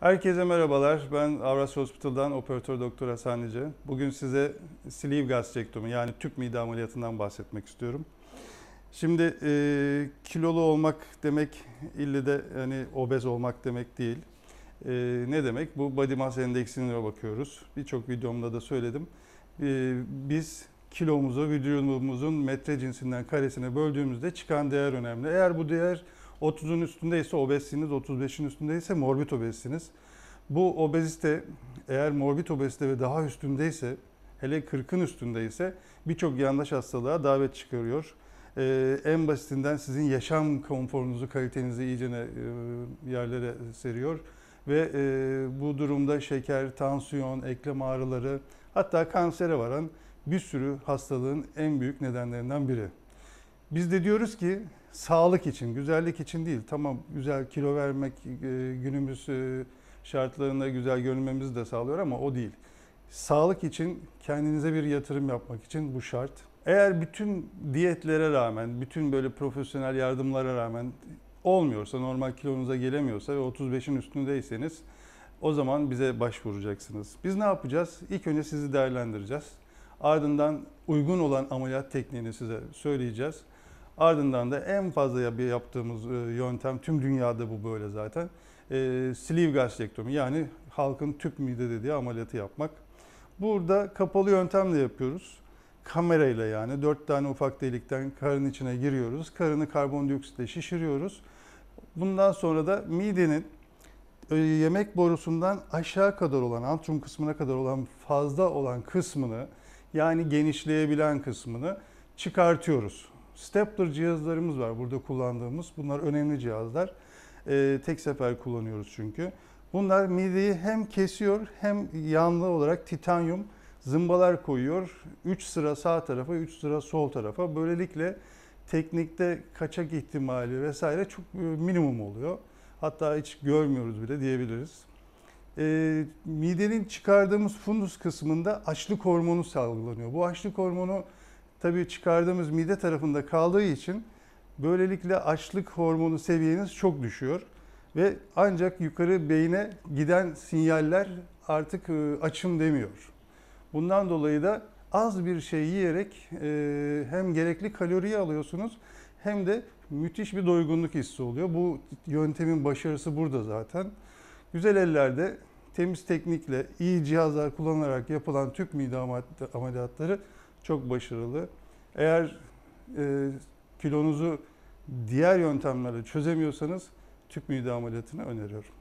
Herkese merhabalar. Ben Avrasya Hospital'dan operatör doktor Hasan Nice. Bugün size sleeve gastrektomi yani tüp mide ameliyatından bahsetmek istiyorum. Şimdi e, kilolu olmak demek ille de hani obez olmak demek değil. E, ne demek? Bu body mass endeksine bakıyoruz. Birçok videomda da söyledim. E, biz kilomuzu vücudumuzun metre cinsinden karesine böldüğümüzde çıkan değer önemli. Eğer bu değer 30'un üstündeyse obezsiniz, 35'in üstündeyse morbid obezsiniz. Bu obezite eğer morbid obezite ve daha üstündeyse, hele 40'ın üstündeyse birçok yandaş hastalığa davet çıkarıyor. Ee, en basitinden sizin yaşam konforunuzu, kalitenizi iyice e, yerlere seriyor. Ve e, bu durumda şeker, tansiyon, eklem ağrıları hatta kansere varan bir sürü hastalığın en büyük nedenlerinden biri. Biz de diyoruz ki sağlık için, güzellik için değil. Tamam güzel kilo vermek e, günümüz e, şartlarında güzel görünmemizi de sağlıyor ama o değil. Sağlık için kendinize bir yatırım yapmak için bu şart. Eğer bütün diyetlere rağmen, bütün böyle profesyonel yardımlara rağmen olmuyorsa, normal kilonuza gelemiyorsa ve 35'in üstündeyseniz o zaman bize başvuracaksınız. Biz ne yapacağız? İlk önce sizi değerlendireceğiz. Ardından uygun olan ameliyat tekniğini size söyleyeceğiz. Ardından da en fazla yaptığımız e, yöntem tüm dünyada bu böyle zaten. E, sleeve gastrectomy yani halkın tüp mide dediği ameliyatı yapmak. Burada kapalı yöntemle yapıyoruz. Kamerayla yani dört tane ufak delikten karın içine giriyoruz. Karını karbondioksitle şişiriyoruz. Bundan sonra da midenin e, yemek borusundan aşağı kadar olan, antrum kısmına kadar olan fazla olan kısmını yani genişleyebilen kısmını çıkartıyoruz. Stepler cihazlarımız var burada kullandığımız. Bunlar önemli cihazlar. E, tek sefer kullanıyoruz çünkü. Bunlar mideyi hem kesiyor hem yanlı olarak titanyum zımbalar koyuyor. 3 sıra sağ tarafa, 3 sıra sol tarafa. Böylelikle teknikte kaçak ihtimali vesaire çok e, minimum oluyor. Hatta hiç görmüyoruz bile diyebiliriz. E, midenin çıkardığımız fundus kısmında açlık hormonu salgılanıyor. Bu açlık hormonu tabii çıkardığımız mide tarafında kaldığı için böylelikle açlık hormonu seviyeniz çok düşüyor ve ancak yukarı beyine giden sinyaller artık e, açım demiyor. Bundan dolayı da az bir şey yiyerek e, hem gerekli kaloriyi alıyorsunuz hem de müthiş bir doygunluk hissi oluyor. Bu yöntemin başarısı burada zaten. Güzel ellerde temiz teknikle iyi cihazlar kullanarak yapılan tüp mide ameliyatları çok başarılı. Eğer e, kilonuzu diğer yöntemlerle çözemiyorsanız tüp mide ameliyatını öneriyorum.